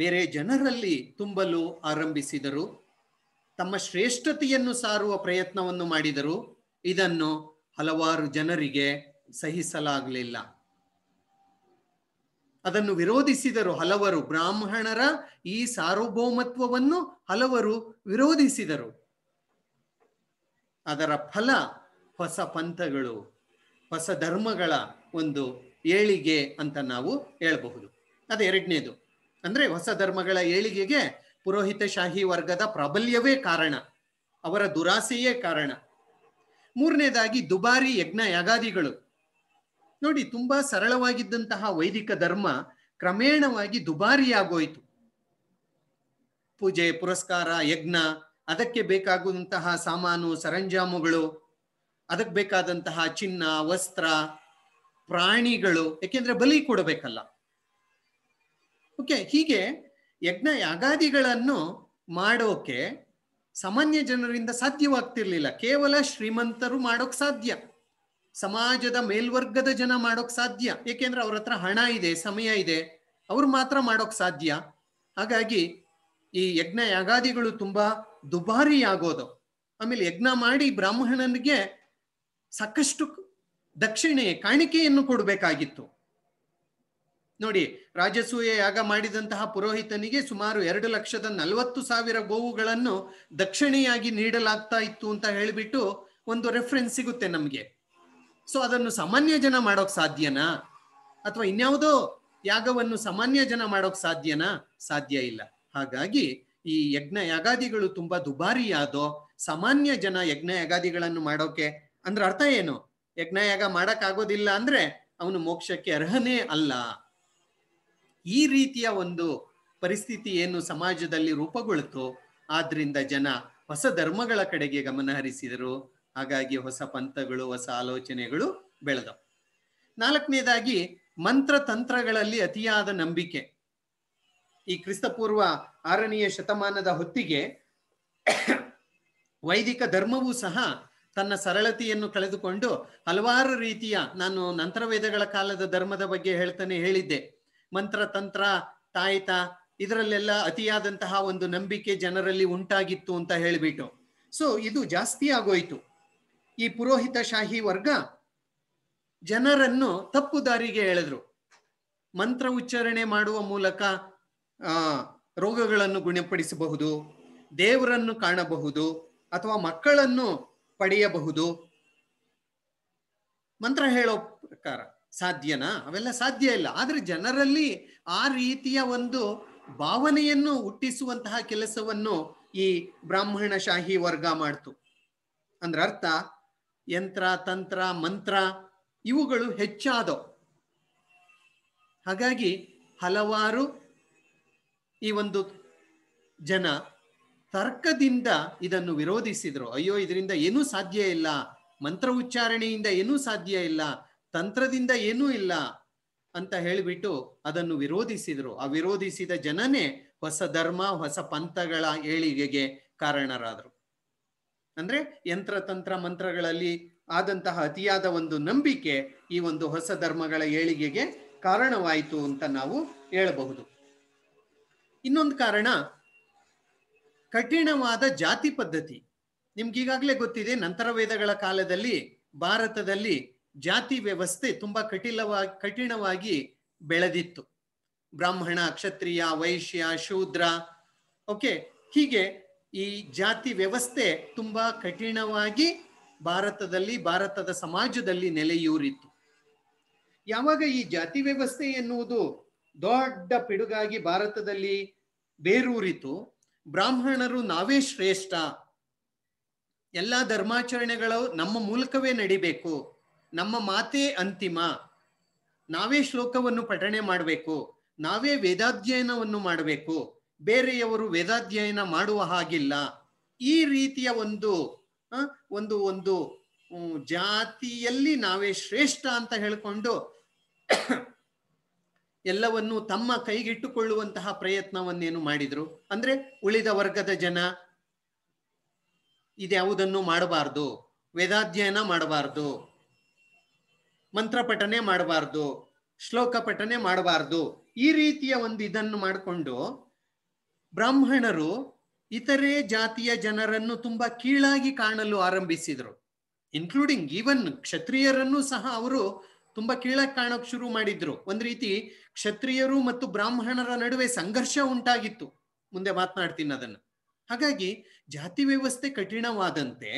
Speaker 1: ಬೇರೆ ಜನರಲ್ಲಿ ತುಂಬಲು ಆರಂಭಿಸಿದರು ತಮ್ಮ ಶ್ರೇಷ್ಠತೆಯನ್ನು ಸಾರುವ ಪ್ರಯತ್ನವನ್ನು ಮಾಡಿದರು ಇದನ್ನು ಹಲವಾರು ಜನರಿಗೆ ಸಹಿಸಲಾಗಲಿಲ್ಲ ಅದನ್ನು ವಿರೋಧಿಸಿದರು ಹಲವರು ಬ್ರಾಹ್ಮಣರ ಈ ಸಾರ್ವಭೌಮತ್ವವನ್ನು ಹಲವರು ವಿರೋಧಿಸಿದರು ಅದರ ಫಲ ಹೊಸ ಪಂಥಗಳು ಹೊಸ ಧರ್ಮಗಳ ಒಂದು ಏಳಿಗೆ ಅಂತ ನಾವು ಹೇಳಬಹುದು ಅದು ಎರಡನೇದು ಅಂದರೆ ಹೊಸ ಧರ್ಮಗಳ ಏಳಿಗೆಗೆ ಪುರೋಹಿತಶಾಹಿ ವರ್ಗದ ಪ್ರಾಬಲ್ಯವೇ ಕಾರಣ ಅವರ ದುರಾಸೆಯೇ ಕಾರಣ ಮೂರನೇದಾಗಿ ದುಬಾರಿ ಯಜ್ಞ ಯಾಗಾದಿಗಳು ನೋಡಿ ತುಂಬಾ ಸರಳವಾಗಿದ್ದಂತಹ ವೈದಿಕ ಧರ್ಮ ಕ್ರಮೇಣವಾಗಿ ದುಬಾರಿಯಾಗೋಯಿತು ಪೂಜೆ ಪುರಸ್ಕಾರ ಯಜ್ಞ ಅದಕ್ಕೆ ಬೇಕಾಗುವಂತಹ ಸಾಮಾನು ಸರಂಜಾಮುಗಳು ಅದಕ್ಕೆ ಬೇಕಾದಂತಹ ಚಿನ್ನ ವಸ್ತ್ರ ಪ್ರಾಣಿಗಳು ಯಾಕೆಂದ್ರೆ ಬಲಿ ಕೊಡಬೇಕಲ್ಲ ಓಕೆ ಹೀಗೆ ಯಜ್ಞ ಯಾಗಾದಿಗಳನ್ನು ಮಾಡೋಕೆ ಸಾಮಾನ್ಯ ಜನರಿಂದ ಸಾಧ್ಯವಾಗ್ತಿರ್ಲಿಲ್ಲ ಕೇವಲ ಶ್ರೀಮಂತರು ಮಾಡೋಕ್ ಸಾಧ್ಯ ಸಮಾಜದ ಮೇಲ್ವರ್ಗದ ಜನ ಮಾಡೋಕ್ ಸಾಧ್ಯ ಏಕೆಂದ್ರೆ ಅವ್ರ ಹತ್ರ ಹಣ ಇದೆ ಸಮಯ ಇದೆ ಅವ್ರು ಮಾತ್ರ ಮಾಡೋಕ್ ಸಾಧ್ಯ ಹಾಗಾಗಿ ಈ ಯಜ್ಞ ಯಾಗಾದಿಗಳು ತುಂಬಾ ದುಬಾರಿ ಆಗೋದು ಆಮೇಲೆ ಯಜ್ಞ ಮಾಡಿ ಬ್ರಾಹ್ಮಣನಿಗೆ ಸಾಕಷ್ಟು ದಕ್ಷಿಣೆ ಕಾಣಿಕೆಯನ್ನು ಕೊಡಬೇಕಾಗಿತ್ತು ನೋಡಿ ರಾಜಸೂಯ ಯಾಗ ಮಾಡಿದಂತಹ ಪುರೋಹಿತನಿಗೆ ಸುಮಾರು ಎರಡು ಲಕ್ಷದ ನಲವತ್ತು ಸಾವಿರ ಗೋವುಗಳನ್ನು ದಕ್ಷಿಣೆಯಾಗಿ ನೀಡಲಾಗ್ತಾ ಇತ್ತು ಅಂತ ಹೇಳಿಬಿಟ್ಟು ಒಂದು ರೆಫರೆನ್ಸ್ ಸಿಗುತ್ತೆ ನಮಗೆ ಸೊ ಅದನ್ನು ಸಾಮಾನ್ಯ ಜನ ಮಾಡೋಕ್ ಸಾಧ್ಯನಾ ಅಥವಾ ಇನ್ಯಾವುದೋ ಯಾಗವನ್ನು ಸಾಮಾನ್ಯ ಜನ ಮಾಡೋಕ್ ಸಾಧ್ಯನಾ ಸಾಧ್ಯ ಇಲ್ಲ ಹಾಗಾಗಿ ಈ ಯಜ್ಞ ಯಾಗಾದಿಗಳು ತುಂಬಾ ದುಬಾರಿಯಾದೋ ಸಾಮಾನ್ಯ ಜನ ಯಜ್ಞ ಯಾಗಾದಿಗಳನ್ನು ಮಾಡೋಕೆ ಅಂದ್ರೆ ಅರ್ಥ ಏನು ಯಜ್ಞಯಾಗ ಮಾಡಕ್ ಆಗೋದಿಲ್ಲ ಅಂದ್ರೆ ಅವನು ಮೋಕ್ಷಕ್ಕೆ ಅರ್ಹನೇ ಅಲ್ಲ ಈ ರೀತಿಯ ಒಂದು ಪರಿಸ್ಥಿತಿ ಏನು ಸಮಾಜದಲ್ಲಿ ರೂಪುಗೊಳ್ತು ಆದ್ರಿಂದ ಜನ ಹೊಸ ಧರ್ಮಗಳ ಕಡೆಗೆ ಗಮನ ಹರಿಸಿದರು ಹಾಗಾಗಿ ಹೊಸ ಪಂಥಗಳು ಹೊಸ ಆಲೋಚನೆಗಳು ಬೆಳೆದವು ನಾಲ್ಕನೇದಾಗಿ ಮಂತ್ರ ತಂತ್ರಗಳಲ್ಲಿ ಅತಿಯಾದ ನಂಬಿಕೆ ಈ ಕ್ರಿಸ್ತಪೂರ್ವ ಆರನೆಯ ಶತಮಾನದ ಹೊತ್ತಿಗೆ ವೈದಿಕ ಧರ್ಮವೂ ಸಹ ತನ್ನ ಸರಳತೆಯನ್ನು ಕಳೆದುಕೊಂಡು ಹಲವಾರು ರೀತಿಯ ನಾನು ನಂತರ ವೇದಗಳ ಕಾಲದ ಧರ್ಮದ ಬಗ್ಗೆ ಹೇಳ್ತಾನೆ ಹೇಳಿದ್ದೆ ಮಂತ್ರ ತಂತ್ರ ತಾಯಿತ ಇದರಲ್ಲೆಲ್ಲ ಅತಿಯಾದಂತಹ ಒಂದು ನಂಬಿಕೆ ಜನರಲ್ಲಿ ಉಂಟಾಗಿತ್ತು ಅಂತ ಹೇಳಿಬಿಟ್ಟು ಸೊ ಇದು ಜಾಸ್ತಿ ಆಗೋಯ್ತು ಈ ಪುರೋಹಿತ ಶಾಹಿ ವರ್ಗ ಜನರನ್ನು ತಪ್ಪು ದಾರಿಗೆ ಎಳೆದ್ರು ಮಂತ್ರ ಉಚ್ಚಾರಣೆ ಮಾಡುವ ಮೂಲಕ ರೋಗಗಳನ್ನು ಗುಣಪಡಿಸಬಹುದು ದೇವರನ್ನು ಕಾಣಬಹುದು ಅಥವಾ ಮಕ್ಕಳನ್ನು ಪಡೆಯಬಹುದು ಮಂತ್ರ ಹೇಳೋ ಪ್ರಕಾರ ಸಾಧ್ಯನಾ ಅವೆಲ್ಲ ಸಾಧ್ಯ ಇಲ್ಲ ಆದರೆ ಜನರಲ್ಲಿ ಆ ರೀತಿಯ ಒಂದು ಭಾವನೆಯನ್ನು ಹುಟ್ಟಿಸುವಂತಹ ಕೆಲಸವನ್ನು ಈ ಬ್ರಾಹ್ಮಣ ಶಾಹಿ ವರ್ಗ ಮಾಡ್ತು ಅಂದ್ರೆ ಅರ್ಥ ಯಂತ್ರ ತಂತ್ರ ಮಂತ್ರ ಇವುಗಳು ಹೆಚ್ಚಾದವು ಹಾಗಾಗಿ ಹಲವಾರು ಈ ಒಂದು ಜನ ತರ್ಕದಿಂದ ಇದನ್ನು ವಿರೋಧಿಸಿದರು ಅಯ್ಯೋ ಇದರಿಂದ ಏನೂ ಸಾಧ್ಯ ಇಲ್ಲ ಮಂತ್ರ ಉಚ್ಚಾರಣೆಯಿಂದ ಏನೂ ಸಾಧ್ಯ ಇಲ್ಲ ತಂತ್ರದಿಂದ ಏನೂ ಇಲ್ಲ ಅಂತ ಹೇಳಿಬಿಟ್ಟು ಅದನ್ನು ವಿರೋಧಿಸಿದರು ಆ ವಿರೋಧಿಸಿದ ಜನನೇ ಹೊಸ ಧರ್ಮ ಹೊಸ ಪಂಥಗಳ ಏಳಿಗೆಗೆ ಕಾರಣರಾದರು ಅಂದ್ರೆ ತಂತ್ರ ಮಂತ್ರಗಳಲ್ಲಿ ಆದಂತಹ ಅತಿಯಾದ ಒಂದು ನಂಬಿಕೆ ಈ ಒಂದು ಹೊಸ ಧರ್ಮಗಳ ಏಳಿಗೆಗೆ ಕಾರಣವಾಯಿತು ಅಂತ ನಾವು ಹೇಳಬಹುದು ಇನ್ನೊಂದು ಕಾರಣ ಕಠಿಣವಾದ ಜಾತಿ ಪದ್ಧತಿ ನಿಮ್ಗೀಗಾಗಲೇ ಗೊತ್ತಿದೆ ನಂತರ ವೇದಗಳ ಕಾಲದಲ್ಲಿ ಭಾರತದಲ್ಲಿ ಜಾತಿ ವ್ಯವಸ್ಥೆ ತುಂಬಾ ಕಠಿಣವಾಗಿ ಕಠಿಣವಾಗಿ ಬೆಳೆದಿತ್ತು ಬ್ರಾಹ್ಮಣ ಕ್ಷತ್ರಿಯ ವೈಶ್ಯ ಶೂದ್ರ ಓಕೆ ಹೀಗೆ ಈ ಜಾತಿ ವ್ಯವಸ್ಥೆ ತುಂಬಾ ಕಠಿಣವಾಗಿ ಭಾರತದಲ್ಲಿ ಭಾರತದ ಸಮಾಜದಲ್ಲಿ ನೆಲೆಯೂರಿತ್ತು ಯಾವಾಗ ಈ ಜಾತಿ ವ್ಯವಸ್ಥೆ ಎನ್ನುವುದು ದೊಡ್ಡ ಪಿಡುಗಾಗಿ ಭಾರತದಲ್ಲಿ ಬೇರೂರಿತು ಬ್ರಾಹ್ಮಣರು ನಾವೇ ಶ್ರೇಷ್ಠ ಎಲ್ಲ ಧರ್ಮಾಚರಣೆಗಳು ನಮ್ಮ ಮೂಲಕವೇ ನಡಿಬೇಕು ನಮ್ಮ ಮಾತೇ ಅಂತಿಮ ನಾವೇ ಶ್ಲೋಕವನ್ನು ಪಠಣೆ ಮಾಡಬೇಕು ನಾವೇ ವೇದಾಧ್ಯಯನವನ್ನು ಮಾಡಬೇಕು ಬೇರೆಯವರು ವೇದಾಧ್ಯಯನ ಮಾಡುವ ಹಾಗಿಲ್ಲ ಈ ರೀತಿಯ ಒಂದು ಒಂದು ಒಂದು ಜಾತಿಯಲ್ಲಿ ನಾವೇ ಶ್ರೇಷ್ಠ ಅಂತ ಹೇಳಿಕೊಂಡು ಎಲ್ಲವನ್ನು ತಮ್ಮ ಕೈಗಿಟ್ಟುಕೊಳ್ಳುವಂತಹ ಪ್ರಯತ್ನವನ್ನೇನು ಮಾಡಿದ್ರು ಅಂದ್ರೆ ಉಳಿದ ವರ್ಗದ ಜನ ಇದ್ಯಾವುದನ್ನು ಮಾಡಬಾರ್ದು ವೇದಾಧ್ಯಯನ ಮಾಡಬಾರ್ದು ಮಂತ್ರ ಪಠನೆ ಮಾಡಬಾರ್ದು ಶ್ಲೋಕ ಪಠನೆ ಮಾಡಬಾರ್ದು ಈ ರೀತಿಯ ಒಂದು ಇದನ್ನು ಮಾಡಿಕೊಂಡು ಬ್ರಾಹ್ಮಣರು ಇತರೆ ಜಾತಿಯ ಜನರನ್ನು ತುಂಬಾ ಕೀಳಾಗಿ ಕಾಣಲು ಆರಂಭಿಸಿದರು ಇನ್ಕ್ಲೂಡಿಂಗ್ ಈವನ್ ಕ್ಷತ್ರಿಯರನ್ನು ಸಹ ಅವರು ತುಂಬಾ ಕೀಳಾಗಿ ಕಾಣೋಕ್ ಶುರು ಮಾಡಿದ್ರು ಒಂದ್ ರೀತಿ ಕ್ಷತ್ರಿಯರು ಮತ್ತು ಬ್ರಾಹ್ಮಣರ ನಡುವೆ ಸಂಘರ್ಷ ಉಂಟಾಗಿತ್ತು ಮುಂದೆ ಮಾತನಾಡ್ತೀನಿ ಅದನ್ನ ಹಾಗಾಗಿ ಜಾತಿ ವ್ಯವಸ್ಥೆ ಕಠಿಣವಾದಂತೆ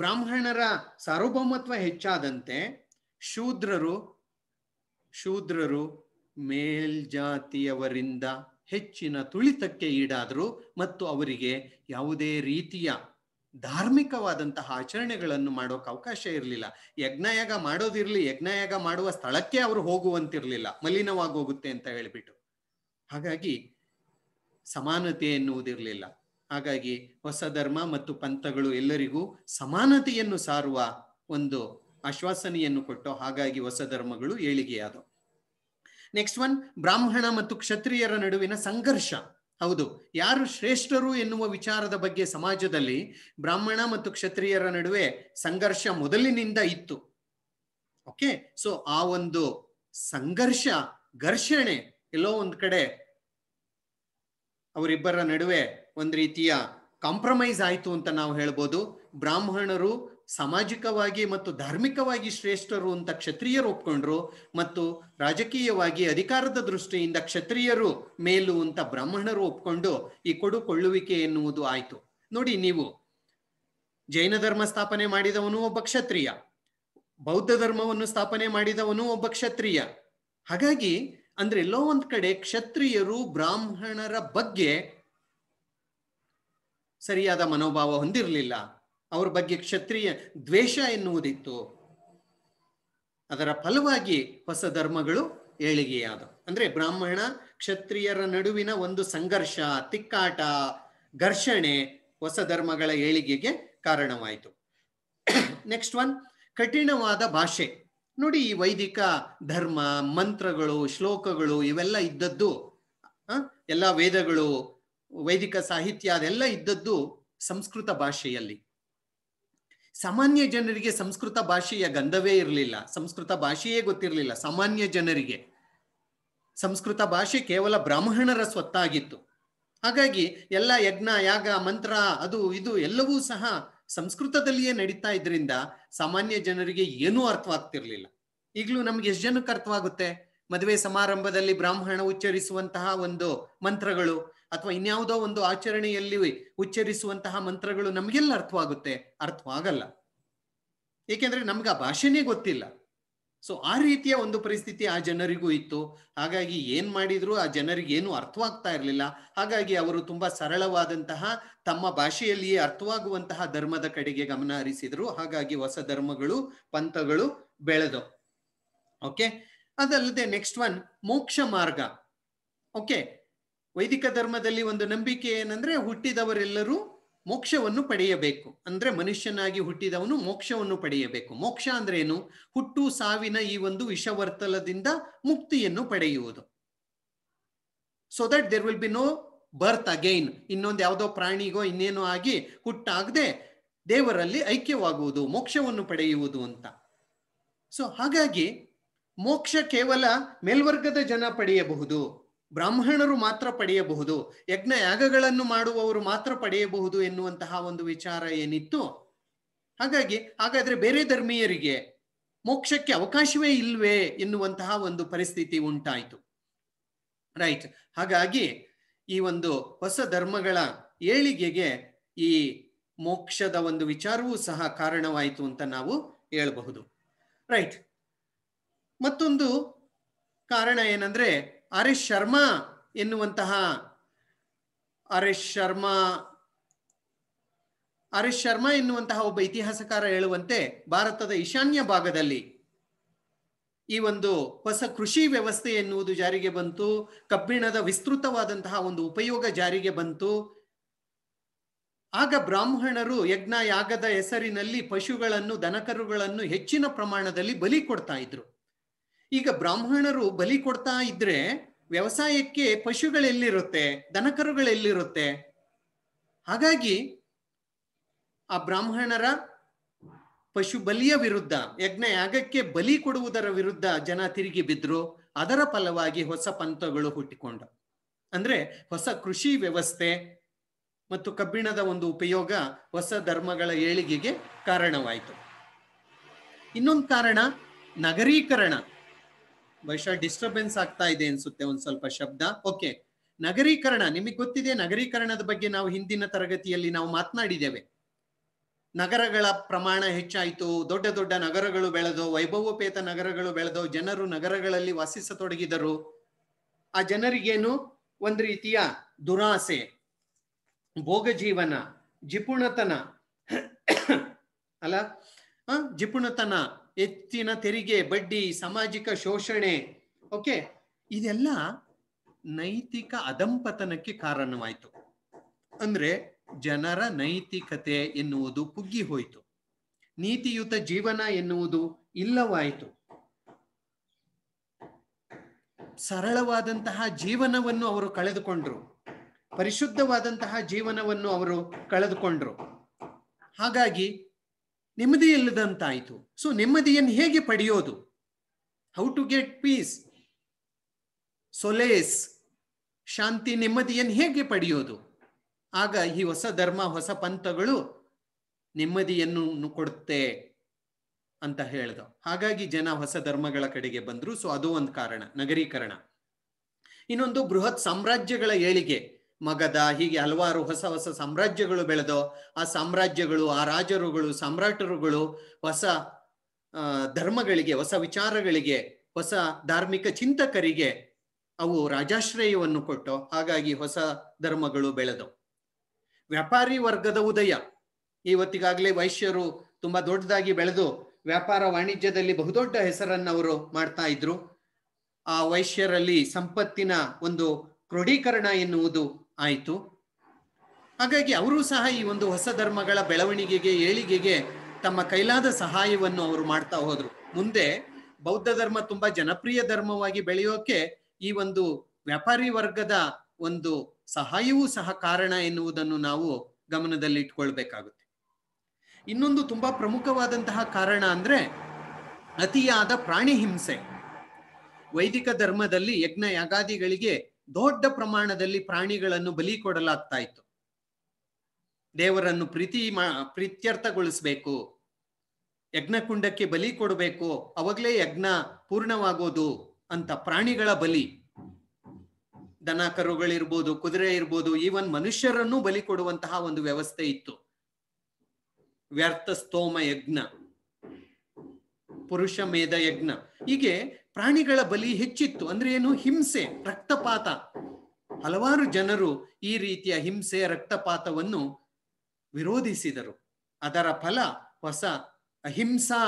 Speaker 1: ಬ್ರಾಹ್ಮಣರ ಸಾರ್ವಭೌಮತ್ವ ಹೆಚ್ಚಾದಂತೆ ಶೂದ್ರರು ಶೂದ್ರರು ಮೇಲ್ಜಾತಿಯವರಿಂದ ಹೆಚ್ಚಿನ ತುಳಿತಕ್ಕೆ ಈಡಾದರು ಮತ್ತು ಅವರಿಗೆ ಯಾವುದೇ ರೀತಿಯ ಧಾರ್ಮಿಕವಾದಂತಹ ಆಚರಣೆಗಳನ್ನು ಮಾಡೋಕೆ ಅವಕಾಶ ಇರಲಿಲ್ಲ ಯಜ್ಞಯಾಗ ಮಾಡೋದಿರಲಿ ಯಜ್ಞಯಾಗ ಮಾಡುವ ಸ್ಥಳಕ್ಕೆ ಅವರು ಹೋಗುವಂತಿರಲಿಲ್ಲ ಹೋಗುತ್ತೆ ಅಂತ ಹೇಳಿಬಿಟ್ಟು ಹಾಗಾಗಿ ಸಮಾನತೆ ಎನ್ನುವುದಿರಲಿಲ್ಲ ಹಾಗಾಗಿ ಹೊಸ ಧರ್ಮ ಮತ್ತು ಪಂಥಗಳು ಎಲ್ಲರಿಗೂ ಸಮಾನತೆಯನ್ನು ಸಾರುವ ಒಂದು ಆಶ್ವಾಸನೆಯನ್ನು ಕೊಟ್ಟು ಹಾಗಾಗಿ ಹೊಸ ಧರ್ಮಗಳು ಏಳಿಗೆಯಾದವು ನೆಕ್ಸ್ಟ್ ಒನ್ ಬ್ರಾಹ್ಮಣ ಮತ್ತು ಕ್ಷತ್ರಿಯರ ನಡುವಿನ ಸಂಘರ್ಷ ಹೌದು ಯಾರು ಶ್ರೇಷ್ಠರು ಎನ್ನುವ ವಿಚಾರದ ಬಗ್ಗೆ ಸಮಾಜದಲ್ಲಿ ಬ್ರಾಹ್ಮಣ ಮತ್ತು ಕ್ಷತ್ರಿಯರ ನಡುವೆ ಸಂಘರ್ಷ ಮೊದಲಿನಿಂದ ಇತ್ತು ಓಕೆ ಸೊ ಆ ಒಂದು ಸಂಘರ್ಷ ಘರ್ಷಣೆ ಎಲ್ಲೋ ಒಂದು ಕಡೆ ಅವರಿಬ್ಬರ ನಡುವೆ ಒಂದ್ ರೀತಿಯ ಕಾಂಪ್ರಮೈಸ್ ಆಯಿತು ಅಂತ ನಾವು ಹೇಳ್ಬೋದು ಬ್ರಾಹ್ಮಣರು ಸಾಮಾಜಿಕವಾಗಿ ಮತ್ತು ಧಾರ್ಮಿಕವಾಗಿ ಶ್ರೇಷ್ಠರು ಅಂತ ಕ್ಷತ್ರಿಯರು ಒಪ್ಕೊಂಡ್ರು ಮತ್ತು ರಾಜಕೀಯವಾಗಿ ಅಧಿಕಾರದ ದೃಷ್ಟಿಯಿಂದ ಕ್ಷತ್ರಿಯರು ಮೇಲು ಅಂತ ಬ್ರಾಹ್ಮಣರು ಒಪ್ಕೊಂಡು ಈ ಕೊಡುಕೊಳ್ಳುವಿಕೆ ಎನ್ನುವುದು ಆಯಿತು ನೋಡಿ ನೀವು ಜೈನ ಧರ್ಮ ಸ್ಥಾಪನೆ ಮಾಡಿದವನು ಒಬ್ಬ ಕ್ಷತ್ರಿಯ ಬೌದ್ಧ ಧರ್ಮವನ್ನು ಸ್ಥಾಪನೆ ಮಾಡಿದವನು ಒಬ್ಬ ಕ್ಷತ್ರಿಯ ಹಾಗಾಗಿ ಅಂದ್ರೆ ಎಲ್ಲೋ ಒಂದ್ ಕಡೆ ಕ್ಷತ್ರಿಯರು ಬ್ರಾಹ್ಮಣರ ಬಗ್ಗೆ ಸರಿಯಾದ ಮನೋಭಾವ ಹೊಂದಿರಲಿಲ್ಲ ಅವರ ಬಗ್ಗೆ ಕ್ಷತ್ರಿಯ ದ್ವೇಷ ಎನ್ನುವುದಿತ್ತು ಅದರ ಫಲವಾಗಿ ಹೊಸ ಧರ್ಮಗಳು ಏಳಿಗೆಯಾದವು ಅಂದ್ರೆ ಬ್ರಾಹ್ಮಣ ಕ್ಷತ್ರಿಯರ ನಡುವಿನ ಒಂದು ಸಂಘರ್ಷ ತಿಕ್ಕಾಟ ಘರ್ಷಣೆ ಹೊಸ ಧರ್ಮಗಳ ಏಳಿಗೆಗೆ ಕಾರಣವಾಯಿತು ನೆಕ್ಸ್ಟ್ ಒನ್ ಕಠಿಣವಾದ ಭಾಷೆ ನೋಡಿ ಈ ವೈದಿಕ ಧರ್ಮ ಮಂತ್ರಗಳು ಶ್ಲೋಕಗಳು ಇವೆಲ್ಲ ಇದ್ದದ್ದು ಎಲ್ಲ ವೇದಗಳು ವೈದಿಕ ಸಾಹಿತ್ಯ ಅದೆಲ್ಲ ಇದ್ದದ್ದು ಸಂಸ್ಕೃತ ಭಾಷೆಯಲ್ಲಿ ಸಾಮಾನ್ಯ ಜನರಿಗೆ ಸಂಸ್ಕೃತ ಭಾಷೆಯ ಗಂಧವೇ ಇರಲಿಲ್ಲ ಸಂಸ್ಕೃತ ಭಾಷೆಯೇ ಗೊತ್ತಿರಲಿಲ್ಲ ಸಾಮಾನ್ಯ ಜನರಿಗೆ ಸಂಸ್ಕೃತ ಭಾಷೆ ಕೇವಲ ಬ್ರಾಹ್ಮಣರ ಸ್ವತ್ತಾಗಿತ್ತು ಹಾಗಾಗಿ ಎಲ್ಲ ಯಜ್ಞ ಯಾಗ ಮಂತ್ರ ಅದು ಇದು ಎಲ್ಲವೂ ಸಹ ಸಂಸ್ಕೃತದಲ್ಲಿಯೇ ನಡೀತಾ ಇದ್ರಿಂದ ಸಾಮಾನ್ಯ ಜನರಿಗೆ ಏನೂ ಅರ್ಥವಾಗ್ತಿರ್ಲಿಲ್ಲ ಈಗಲೂ ನಮ್ಗೆ ಎಷ್ಟು ಜನಕ್ಕೆ ಅರ್ಥವಾಗುತ್ತೆ ಮದುವೆ ಸಮಾರಂಭದಲ್ಲಿ ಬ್ರಾಹ್ಮಣ ಉಚ್ಚರಿಸುವಂತಹ ಒಂದು ಮಂತ್ರಗಳು ಅಥವಾ ಇನ್ಯಾವುದೋ ಒಂದು ಆಚರಣೆಯಲ್ಲಿ ಉಚ್ಚರಿಸುವಂತಹ ಮಂತ್ರಗಳು ನಮಗೆಲ್ಲ ಅರ್ಥವಾಗುತ್ತೆ ಅರ್ಥವಾಗಲ್ಲ ಏಕೆಂದ್ರೆ ನಮ್ಗೆ ಆ ಭಾಷೆನೇ ಗೊತ್ತಿಲ್ಲ ಸೊ ಆ ರೀತಿಯ ಒಂದು ಪರಿಸ್ಥಿತಿ ಆ ಜನರಿಗೂ ಇತ್ತು ಹಾಗಾಗಿ ಏನ್ ಮಾಡಿದ್ರು ಆ ಜನರಿಗೆ ಏನು ಅರ್ಥವಾಗ್ತಾ ಇರಲಿಲ್ಲ ಹಾಗಾಗಿ ಅವರು ತುಂಬಾ ಸರಳವಾದಂತಹ ತಮ್ಮ ಭಾಷೆಯಲ್ಲಿಯೇ ಅರ್ಥವಾಗುವಂತಹ ಧರ್ಮದ ಕಡೆಗೆ ಗಮನ ಹರಿಸಿದ್ರು ಹಾಗಾಗಿ ಹೊಸ ಧರ್ಮಗಳು ಪಂಥಗಳು ಬೆಳೆದು ಓಕೆ ಅದಲ್ಲದೆ ನೆಕ್ಸ್ಟ್ ಒನ್ ಮೋಕ್ಷ ಮಾರ್ಗ ಓಕೆ ವೈದಿಕ ಧರ್ಮದಲ್ಲಿ ಒಂದು ನಂಬಿಕೆ ಏನಂದ್ರೆ ಹುಟ್ಟಿದವರೆಲ್ಲರೂ ಮೋಕ್ಷವನ್ನು ಪಡೆಯಬೇಕು ಅಂದ್ರೆ ಮನುಷ್ಯನಾಗಿ ಹುಟ್ಟಿದವನು ಮೋಕ್ಷವನ್ನು ಪಡೆಯಬೇಕು ಮೋಕ್ಷ ಅಂದ್ರೆ ಏನು ಹುಟ್ಟು ಸಾವಿನ ಈ ಒಂದು ವಿಷವರ್ತಲದಿಂದ ಮುಕ್ತಿಯನ್ನು ಪಡೆಯುವುದು so that there will be no birth again ಇನ್ನೊಂದು ಯಾವುದೋ ಪ್ರಾಣಿಗೋ ಇನ್ನೇನೋ ಆಗಿ ಹುಟ್ಟಾಗದೆ ದೇವರಲ್ಲಿ ಐಕ್ಯವಾಗುವುದು ಮೋಕ್ಷವನ್ನು ಪಡೆಯುವುದು ಅಂತ ಸೊ ಹಾಗಾಗಿ ಮೋಕ್ಷ ಕೇವಲ ಮೇಲ್ವರ್ಗದ ಜನ ಪಡೆಯಬಹುದು ಬ್ರಾಹ್ಮಣರು ಮಾತ್ರ ಪಡೆಯಬಹುದು ಯಜ್ಞ ಯಾಗಗಳನ್ನು ಮಾಡುವವರು ಮಾತ್ರ ಪಡೆಯಬಹುದು ಎನ್ನುವಂತಹ ಒಂದು ವಿಚಾರ ಏನಿತ್ತು ಹಾಗಾಗಿ ಹಾಗಾದ್ರೆ ಬೇರೆ ಧರ್ಮೀಯರಿಗೆ ಮೋಕ್ಷಕ್ಕೆ ಅವಕಾಶವೇ ಇಲ್ವೇ ಎನ್ನುವಂತಹ ಒಂದು ಪರಿಸ್ಥಿತಿ ಉಂಟಾಯಿತು ರೈಟ್ ಹಾಗಾಗಿ ಈ ಒಂದು ಹೊಸ ಧರ್ಮಗಳ ಏಳಿಗೆಗೆ ಈ ಮೋಕ್ಷದ ಒಂದು ವಿಚಾರವೂ ಸಹ ಕಾರಣವಾಯಿತು ಅಂತ ನಾವು ಹೇಳಬಹುದು ರೈಟ್ ಮತ್ತೊಂದು ಕಾರಣ ಏನಂದ್ರೆ ಅರೆ ಶರ್ಮಾ ಎನ್ನುವಂತಹ ಆರ್ ಶರ್ಮಾ ಆರ್ ಶರ್ಮಾ ಎನ್ನುವಂತಹ ಒಬ್ಬ ಇತಿಹಾಸಕಾರ ಹೇಳುವಂತೆ ಭಾರತದ ಈಶಾನ್ಯ ಭಾಗದಲ್ಲಿ ಈ ಒಂದು ಹೊಸ ಕೃಷಿ ವ್ಯವಸ್ಥೆ ಎನ್ನುವುದು ಜಾರಿಗೆ ಬಂತು ಕಬ್ಬಿಣದ ವಿಸ್ತೃತವಾದಂತಹ ಒಂದು ಉಪಯೋಗ ಜಾರಿಗೆ ಬಂತು ಆಗ ಬ್ರಾಹ್ಮಣರು ಯಜ್ಞ ಯಾಗದ ಹೆಸರಿನಲ್ಲಿ ಪಶುಗಳನ್ನು ದನಕರುಗಳನ್ನು ಹೆಚ್ಚಿನ ಪ್ರಮಾಣದಲ್ಲಿ ಬಲಿ ಕೊಡ್ತಾ ಇದ್ರು ಈಗ ಬ್ರಾಹ್ಮಣರು ಬಲಿ ಕೊಡ್ತಾ ಇದ್ರೆ ವ್ಯವಸಾಯಕ್ಕೆ ಪಶುಗಳೆಲ್ಲಿರುತ್ತೆ ದನಕರುಗಳೆಲ್ಲಿರುತ್ತೆ ಹಾಗಾಗಿ ಆ ಬ್ರಾಹ್ಮಣರ ಪಶು ಬಲಿಯ ವಿರುದ್ಧ ಯಜ್ಞ ಯಾಗಕ್ಕೆ ಬಲಿ ಕೊಡುವುದರ ವಿರುದ್ಧ ಜನ ತಿರುಗಿ ಬಿದ್ರು ಅದರ ಫಲವಾಗಿ ಹೊಸ ಪಂಥಗಳು ಹುಟ್ಟಿಕೊಂಡ ಅಂದ್ರೆ ಹೊಸ ಕೃಷಿ ವ್ಯವಸ್ಥೆ ಮತ್ತು ಕಬ್ಬಿಣದ ಒಂದು ಉಪಯೋಗ ಹೊಸ ಧರ್ಮಗಳ ಏಳಿಗೆಗೆ ಕಾರಣವಾಯಿತು ಇನ್ನೊಂದು ಕಾರಣ ನಗರೀಕರಣ ಬಹುಶಃ ಡಿಸ್ಟರ್ಬೆನ್ಸ್ ಆಗ್ತಾ ಇದೆ ಅನ್ಸುತ್ತೆ ಒಂದ್ ಸ್ವಲ್ಪ ಶಬ್ದ ಓಕೆ ನಗರೀಕರಣ ನಿಮಗೆ ಗೊತ್ತಿದೆ ನಗರೀಕರಣದ ಬಗ್ಗೆ ನಾವು ಹಿಂದಿನ ತರಗತಿಯಲ್ಲಿ ನಾವು ಮಾತನಾಡಿದ್ದೇವೆ ನಗರಗಳ ಪ್ರಮಾಣ ಹೆಚ್ಚಾಯಿತು ದೊಡ್ಡ ದೊಡ್ಡ ನಗರಗಳು ಬೆಳೆದು ವೈಭವೋಪೇತ ನಗರಗಳು ಬೆಳೆದು ಜನರು ನಗರಗಳಲ್ಲಿ ವಾಸಿಸತೊಡಗಿದರು ಆ ಜನರಿಗೇನು ಒಂದ್ ರೀತಿಯ ದುರಾಸೆ ಭೋಗ ಜೀವನ ಜಿಪುಣತನ ಅಲ್ಲ ಜಿಪುಣತನ ಎತ್ತಿನ ತೆರಿಗೆ ಬಡ್ಡಿ ಸಾಮಾಜಿಕ ಶೋಷಣೆ ಓಕೆ ಇದೆಲ್ಲ ನೈತಿಕ ಅಧಂಪತನಕ್ಕೆ ಕಾರಣವಾಯಿತು ಅಂದ್ರೆ ಜನರ ನೈತಿಕತೆ ಎನ್ನುವುದು ಕುಗ್ಗಿ ಹೋಯಿತು ನೀತಿಯುತ ಜೀವನ ಎನ್ನುವುದು ಇಲ್ಲವಾಯಿತು ಸರಳವಾದಂತಹ ಜೀವನವನ್ನು ಅವರು ಕಳೆದುಕೊಂಡ್ರು ಪರಿಶುದ್ಧವಾದಂತಹ ಜೀವನವನ್ನು ಅವರು ಕಳೆದುಕೊಂಡ್ರು ಹಾಗಾಗಿ ನೆಮ್ಮದಿ ಇಲ್ಲದಂತಾಯಿತು ಸೊ ನೆಮ್ಮದಿಯನ್ನು ಹೇಗೆ ಪಡೆಯೋದು how to get peace solace ಶಾಂತಿ ನೆಮ್ಮದಿಯನ್ನು ಹೇಗೆ ಪಡೆಯೋದು ಆಗ ಈ ಹೊಸ ಧರ್ಮ ಹೊಸ ಪಂಥಗಳು ನೆಮ್ಮದಿಯನ್ನು ಕೊಡುತ್ತೆ ಅಂತ ಹೇಳ್ದ ಹಾಗಾಗಿ ಜನ ಹೊಸ ಧರ್ಮಗಳ ಕಡೆಗೆ ಬಂದ್ರು ಸೊ ಅದು ಒಂದು ಕಾರಣ ನಗರೀಕರಣ ಇನ್ನೊಂದು ಬೃಹತ್ ಸಾಮ್ರಾಜ್ಯಗಳ ಏಳಿಗೆ ಮಗದ ಹೀಗೆ ಹಲವಾರು ಹೊಸ ಹೊಸ ಸಾಮ್ರಾಜ್ಯಗಳು ಬೆಳೆದು ಆ ಸಾಮ್ರಾಜ್ಯಗಳು ಆ ರಾಜರುಗಳು ಸಾಮ್ರಾಟರುಗಳು ಹೊಸ ಧರ್ಮಗಳಿಗೆ ಹೊಸ ವಿಚಾರಗಳಿಗೆ ಹೊಸ ಧಾರ್ಮಿಕ ಚಿಂತಕರಿಗೆ ಅವು ರಾಜಾಶ್ರಯವನ್ನು ಕೊಟ್ಟು ಹಾಗಾಗಿ ಹೊಸ ಧರ್ಮಗಳು ಬೆಳೆದು ವ್ಯಾಪಾರಿ ವರ್ಗದ ಉದಯ ಇವತ್ತಿಗಾಗಲೇ ವೈಶ್ಯರು ತುಂಬಾ ದೊಡ್ಡದಾಗಿ ಬೆಳೆದು ವ್ಯಾಪಾರ ವಾಣಿಜ್ಯದಲ್ಲಿ ಬಹುದೊಡ್ಡ ಹೆಸರನ್ನು ಅವರು ಮಾಡ್ತಾ ಇದ್ರು ಆ ವೈಶ್ಯರಲ್ಲಿ ಸಂಪತ್ತಿನ ಒಂದು ಕ್ರೋಢೀಕರಣ ಎನ್ನುವುದು ಆಯಿತು ಹಾಗಾಗಿ ಅವರೂ ಸಹ ಈ ಒಂದು ಹೊಸ ಧರ್ಮಗಳ ಬೆಳವಣಿಗೆಗೆ ಏಳಿಗೆಗೆ ತಮ್ಮ ಕೈಲಾದ ಸಹಾಯವನ್ನು ಅವರು ಮಾಡ್ತಾ ಹೋದರು ಮುಂದೆ ಬೌದ್ಧ ಧರ್ಮ ತುಂಬಾ ಜನಪ್ರಿಯ ಧರ್ಮವಾಗಿ ಬೆಳೆಯೋಕೆ ಈ ಒಂದು ವ್ಯಾಪಾರಿ ವರ್ಗದ ಒಂದು ಸಹಾಯವೂ ಸಹ ಕಾರಣ ಎನ್ನುವುದನ್ನು ನಾವು ಗಮನದಲ್ಲಿ ಇಟ್ಕೊಳ್ಬೇಕಾಗುತ್ತೆ ಇನ್ನೊಂದು ತುಂಬಾ ಪ್ರಮುಖವಾದಂತಹ ಕಾರಣ ಅಂದ್ರೆ ಅತಿಯಾದ ಪ್ರಾಣಿ ಹಿಂಸೆ ವೈದಿಕ ಧರ್ಮದಲ್ಲಿ ಯಜ್ಞ ಯಾಗಾದಿಗಳಿಗೆ ದೊಡ್ಡ ಪ್ರಮಾಣದಲ್ಲಿ ಪ್ರಾಣಿಗಳನ್ನು ಬಲಿ ಕೊಡಲಾಗ್ತಾ ಇತ್ತು ದೇವರನ್ನು ಪ್ರೀತಿ ಮಾ ಪ್ರೀತ್ಯರ್ಥಗೊಳಿಸ್ಬೇಕು ಯಜ್ಞಕುಂಡಕ್ಕೆ ಬಲಿ ಕೊಡಬೇಕು ಅವಾಗಲೇ ಯಜ್ಞ ಪೂರ್ಣವಾಗೋದು ಅಂತ ಪ್ರಾಣಿಗಳ ಬಲಿ ದನ ಕರುಗಳಿರ್ಬೋದು ಕುದುರೆ ಇರ್ಬೋದು ಈವನ್ ಮನುಷ್ಯರನ್ನು ಬಲಿ ಕೊಡುವಂತಹ ಒಂದು ವ್ಯವಸ್ಥೆ ಇತ್ತು ವ್ಯರ್ಥ ಸ್ತೋಮ ಯಜ್ಞ ಪುರುಷ ಮೇಧ ಯಜ್ಞ ಹೀಗೆ ಪ್ರಾಣಿಗಳ ಬಲಿ ಹೆಚ್ಚಿತ್ತು ಅಂದ್ರೆ ಏನು ಹಿಂಸೆ ರಕ್ತಪಾತ ಹಲವಾರು ಜನರು ಈ ರೀತಿಯ ಹಿಂಸೆ ರಕ್ತಪಾತವನ್ನು ವಿರೋಧಿಸಿದರು ಅದರ ಫಲ ಹೊಸ ಅಹಿಂಸಾ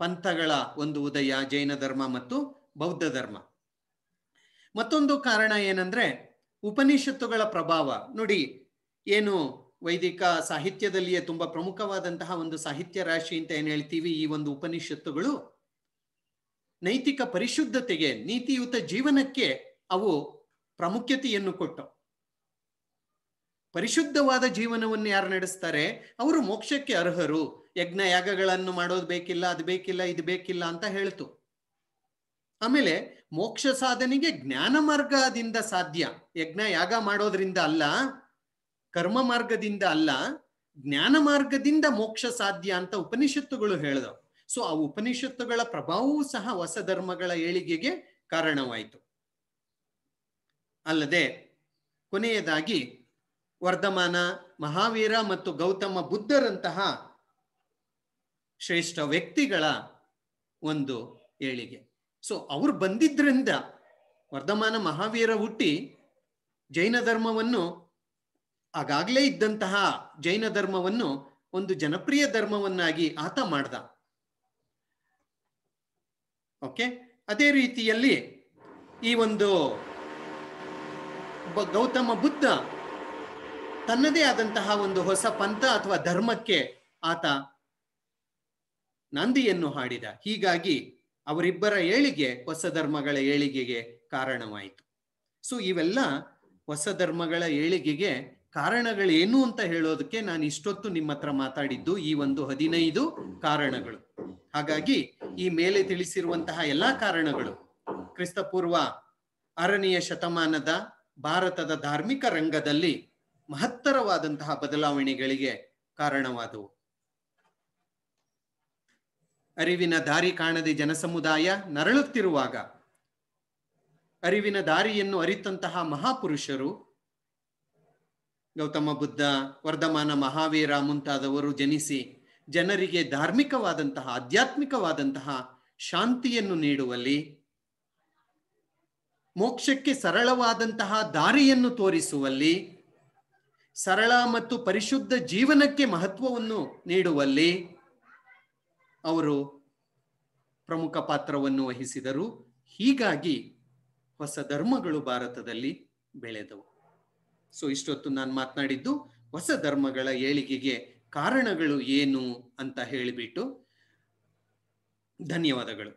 Speaker 1: ಪಂಥಗಳ ಒಂದು ಉದಯ ಜೈನ ಧರ್ಮ ಮತ್ತು ಬೌದ್ಧ ಧರ್ಮ ಮತ್ತೊಂದು ಕಾರಣ ಏನಂದ್ರೆ ಉಪನಿಷತ್ತುಗಳ ಪ್ರಭಾವ ನೋಡಿ ಏನು ವೈದಿಕ ಸಾಹಿತ್ಯದಲ್ಲಿಯೇ ತುಂಬಾ ಪ್ರಮುಖವಾದಂತಹ ಒಂದು ಸಾಹಿತ್ಯ ರಾಶಿ ಅಂತ ಏನು ಹೇಳ್ತೀವಿ ಈ ಒಂದು ಉಪನಿಷತ್ತುಗಳು ನೈತಿಕ ಪರಿಶುದ್ಧತೆಗೆ ನೀತಿಯುತ ಜೀವನಕ್ಕೆ ಅವು ಪ್ರಾಮುಖ್ಯತೆಯನ್ನು ಕೊಟ್ಟವು ಪರಿಶುದ್ಧವಾದ ಜೀವನವನ್ನು ಯಾರು ನಡೆಸ್ತಾರೆ ಅವರು ಮೋಕ್ಷಕ್ಕೆ ಅರ್ಹರು ಯಜ್ಞ ಯಾಗಗಳನ್ನು ಮಾಡೋದು ಬೇಕಿಲ್ಲ ಅದು ಬೇಕಿಲ್ಲ ಇದು ಬೇಕಿಲ್ಲ ಅಂತ ಹೇಳ್ತು ಆಮೇಲೆ ಮೋಕ್ಷ ಸಾಧನೆಗೆ ಜ್ಞಾನ ಮಾರ್ಗದಿಂದ ಸಾಧ್ಯ ಯಜ್ಞ ಯಾಗ ಮಾಡೋದ್ರಿಂದ ಅಲ್ಲ ಕರ್ಮ ಮಾರ್ಗದಿಂದ ಅಲ್ಲ ಜ್ಞಾನ ಮಾರ್ಗದಿಂದ ಮೋಕ್ಷ ಸಾಧ್ಯ ಅಂತ ಉಪನಿಷತ್ತುಗಳು ಹೇಳಿದವು ಸೊ ಆ ಉಪನಿಷತ್ತುಗಳ ಪ್ರಭಾವವೂ ಸಹ ಹೊಸ ಧರ್ಮಗಳ ಏಳಿಗೆಗೆ ಕಾರಣವಾಯಿತು ಅಲ್ಲದೆ ಕೊನೆಯದಾಗಿ ವರ್ಧಮಾನ ಮಹಾವೀರ ಮತ್ತು ಗೌತಮ ಬುದ್ಧರಂತಹ ಶ್ರೇಷ್ಠ ವ್ಯಕ್ತಿಗಳ ಒಂದು ಏಳಿಗೆ ಸೊ ಅವ್ರು ಬಂದಿದ್ರಿಂದ ವರ್ಧಮಾನ ಮಹಾವೀರ ಹುಟ್ಟಿ ಜೈನ ಧರ್ಮವನ್ನು ಆಗಾಗ್ಲೇ ಇದ್ದಂತಹ ಜೈನ ಧರ್ಮವನ್ನು ಒಂದು ಜನಪ್ರಿಯ ಧರ್ಮವನ್ನಾಗಿ ಆತ ಮಾಡ್ದ ಓಕೆ ಅದೇ ರೀತಿಯಲ್ಲಿ ಈ ಒಂದು ಗೌತಮ ಬುದ್ಧ ತನ್ನದೇ ಆದಂತಹ ಒಂದು ಹೊಸ ಪಂಥ ಅಥವಾ ಧರ್ಮಕ್ಕೆ ಆತ ನಂದಿಯನ್ನು ಹಾಡಿದ ಹೀಗಾಗಿ ಅವರಿಬ್ಬರ ಏಳಿಗೆ ಹೊಸ ಧರ್ಮಗಳ ಏಳಿಗೆಗೆ ಕಾರಣವಾಯಿತು ಸೊ ಇವೆಲ್ಲ ಹೊಸ ಧರ್ಮಗಳ ಏಳಿಗೆಗೆ ಕಾರಣಗಳೇನು ಅಂತ ಹೇಳೋದಕ್ಕೆ ನಾನು ಇಷ್ಟೊತ್ತು ನಿಮ್ಮ ಹತ್ರ ಮಾತಾಡಿದ್ದು ಈ ಒಂದು ಹದಿನೈದು ಕಾರಣಗಳು ಹಾಗಾಗಿ ಈ ಮೇಲೆ ತಿಳಿಸಿರುವಂತಹ ಎಲ್ಲಾ ಕಾರಣಗಳು ಕ್ರಿಸ್ತಪೂರ್ವ ಆರನೆಯ ಶತಮಾನದ ಭಾರತದ ಧಾರ್ಮಿಕ ರಂಗದಲ್ಲಿ ಮಹತ್ತರವಾದಂತಹ ಬದಲಾವಣೆಗಳಿಗೆ ಕಾರಣವಾದವು ಅರಿವಿನ ದಾರಿ ಕಾಣದೆ ಜನಸಮುದಾಯ ನರಳುತ್ತಿರುವಾಗ ಅರಿವಿನ ದಾರಿಯನ್ನು ಅರಿತಂತಹ ಮಹಾಪುರುಷರು ಗೌತಮ ಬುದ್ಧ ವರ್ಧಮಾನ ಮಹಾವೀರ ಮುಂತಾದವರು ಜನಿಸಿ ಜನರಿಗೆ ಧಾರ್ಮಿಕವಾದಂತಹ ಆಧ್ಯಾತ್ಮಿಕವಾದಂತಹ ಶಾಂತಿಯನ್ನು ನೀಡುವಲ್ಲಿ ಮೋಕ್ಷಕ್ಕೆ ಸರಳವಾದಂತಹ ದಾರಿಯನ್ನು ತೋರಿಸುವಲ್ಲಿ ಸರಳ ಮತ್ತು ಪರಿಶುದ್ಧ ಜೀವನಕ್ಕೆ ಮಹತ್ವವನ್ನು ನೀಡುವಲ್ಲಿ ಅವರು ಪ್ರಮುಖ ಪಾತ್ರವನ್ನು ವಹಿಸಿದರು ಹೀಗಾಗಿ ಹೊಸ ಧರ್ಮಗಳು ಭಾರತದಲ್ಲಿ ಬೆಳೆದವು ಸೊ ಇಷ್ಟೊತ್ತು ನಾನು ಮಾತನಾಡಿದ್ದು ಹೊಸ ಧರ್ಮಗಳ ಏಳಿಗೆಗೆ ಕಾರಣಗಳು ಏನು ಅಂತ ಹೇಳಿಬಿಟ್ಟು ಧನ್ಯವಾದಗಳು